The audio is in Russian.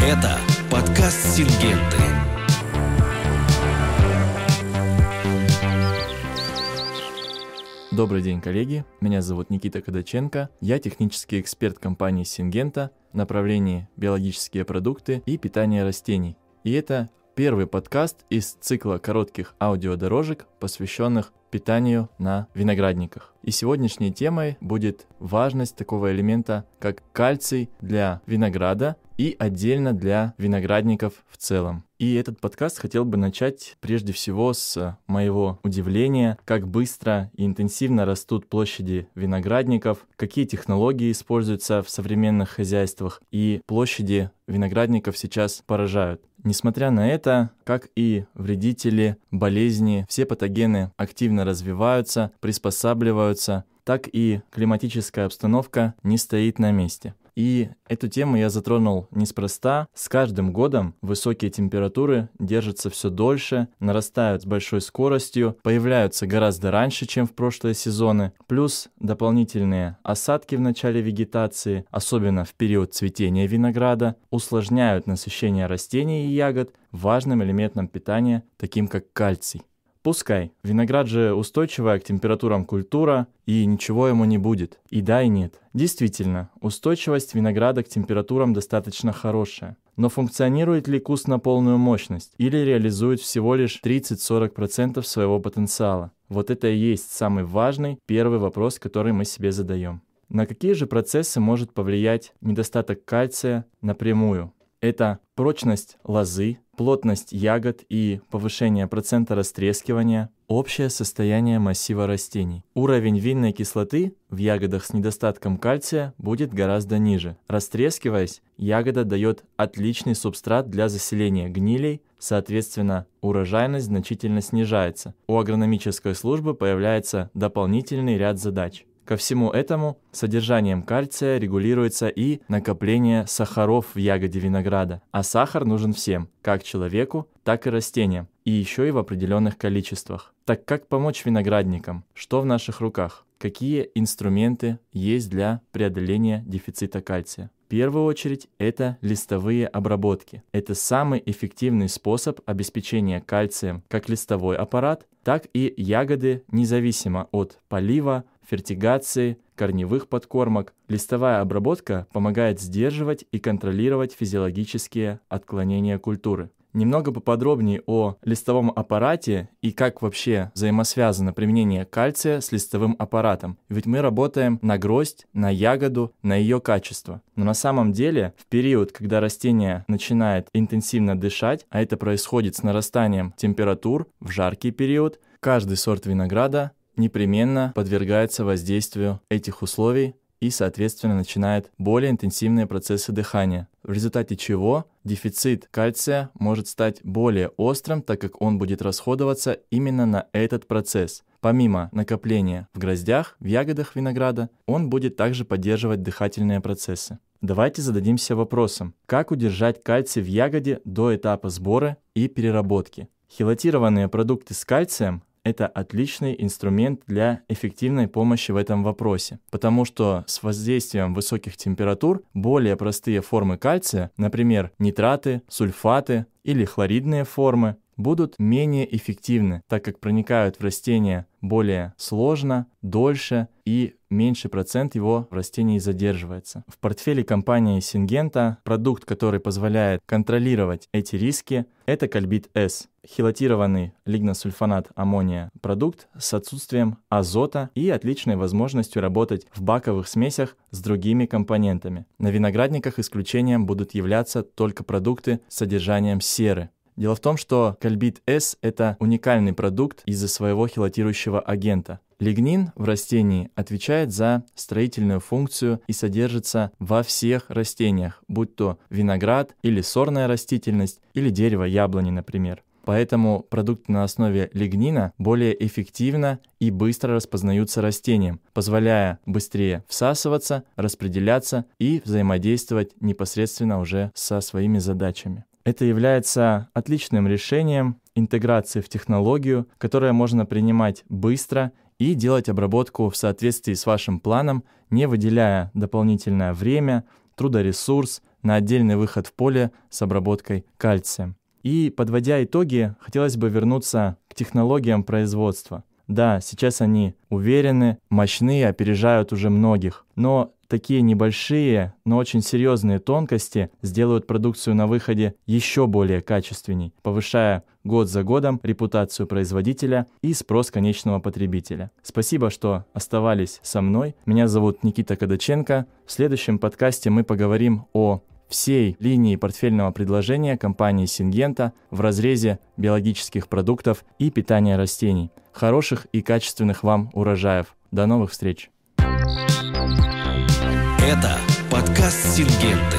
Это подкаст «Сингенты». Добрый день, коллеги. Меня зовут Никита Кадаченко. Я технический эксперт компании «Сингента» направлении «Биологические продукты и питание растений». И это первый подкаст из цикла коротких аудиодорожек, посвященных питанию на виноградниках. И сегодняшней темой будет важность такого элемента, как кальций для винограда и отдельно для виноградников в целом. И этот подкаст хотел бы начать прежде всего с моего удивления, как быстро и интенсивно растут площади виноградников, какие технологии используются в современных хозяйствах, и площади виноградников сейчас поражают. Несмотря на это, как и вредители, болезни, все патогены активно развиваются, приспосабливаются, так и климатическая обстановка не стоит на месте. И эту тему я затронул неспроста. С каждым годом высокие температуры держатся все дольше, нарастают с большой скоростью, появляются гораздо раньше, чем в прошлые сезоны. Плюс дополнительные осадки в начале вегетации, особенно в период цветения винограда, усложняют насыщение растений и ягод важным элементом питания, таким как кальций. Пускай. Виноград же устойчивая к температурам культура, и ничего ему не будет. И да, и нет. Действительно, устойчивость винограда к температурам достаточно хорошая. Но функционирует ли куст на полную мощность или реализует всего лишь 30-40% своего потенциала? Вот это и есть самый важный первый вопрос, который мы себе задаем. На какие же процессы может повлиять недостаток кальция напрямую? Это прочность лозы, плотность ягод и повышение процента растрескивания, общее состояние массива растений. Уровень винной кислоты в ягодах с недостатком кальция будет гораздо ниже. Растрескиваясь, ягода дает отличный субстрат для заселения гнилей, соответственно, урожайность значительно снижается. У агрономической службы появляется дополнительный ряд задач. Ко всему этому содержанием кальция регулируется и накопление сахаров в ягоде винограда, а сахар нужен всем, как человеку, так и растениям, и еще и в определенных количествах. Так как помочь виноградникам? Что в наших руках? Какие инструменты есть для преодоления дефицита кальция? В первую очередь это листовые обработки. Это самый эффективный способ обеспечения кальцием как листовой аппарат, так и ягоды независимо от полива, фертигации, корневых подкормок. Листовая обработка помогает сдерживать и контролировать физиологические отклонения культуры. Немного поподробнее о листовом аппарате и как вообще взаимосвязано применение кальция с листовым аппаратом. Ведь мы работаем на гроздь, на ягоду, на ее качество. Но на самом деле в период, когда растение начинает интенсивно дышать, а это происходит с нарастанием температур в жаркий период, каждый сорт винограда непременно подвергается воздействию этих условий и, соответственно, начинает более интенсивные процессы дыхания, в результате чего дефицит кальция может стать более острым, так как он будет расходоваться именно на этот процесс. Помимо накопления в гроздях, в ягодах винограда, он будет также поддерживать дыхательные процессы. Давайте зададимся вопросом, как удержать кальций в ягоде до этапа сбора и переработки. Хелатированные продукты с кальцием это отличный инструмент для эффективной помощи в этом вопросе, потому что с воздействием высоких температур более простые формы кальция, например, нитраты, сульфаты или хлоридные формы, будут менее эффективны, так как проникают в растения более сложно, дольше и меньше процент его в растении задерживается. В портфеле компании Сингента продукт, который позволяет контролировать эти риски, это кальбит С, хилатированный лигносульфонат аммония продукт с отсутствием азота и отличной возможностью работать в баковых смесях с другими компонентами. На виноградниках исключением будут являться только продукты с содержанием серы, Дело в том, что кальбит С – это уникальный продукт из-за своего хелатирующего агента. Лигнин в растении отвечает за строительную функцию и содержится во всех растениях, будь то виноград или сорная растительность или дерево яблони, например. Поэтому продукты на основе лигнина более эффективно и быстро распознаются растением, позволяя быстрее всасываться, распределяться и взаимодействовать непосредственно уже со своими задачами. Это является отличным решением интеграции в технологию, которое можно принимать быстро и делать обработку в соответствии с вашим планом, не выделяя дополнительное время, трудоресурс на отдельный выход в поле с обработкой кальция. И подводя итоги, хотелось бы вернуться к технологиям производства. Да, сейчас они уверены, мощны, опережают уже многих, но Такие небольшие, но очень серьезные тонкости сделают продукцию на выходе еще более качественней, повышая год за годом репутацию производителя и спрос конечного потребителя. Спасибо, что оставались со мной. Меня зовут Никита Кадаченко. В следующем подкасте мы поговорим о всей линии портфельного предложения компании Сингента в разрезе биологических продуктов и питания растений. Хороших и качественных вам урожаев. До новых встреч! Это подкаст «Сингенты».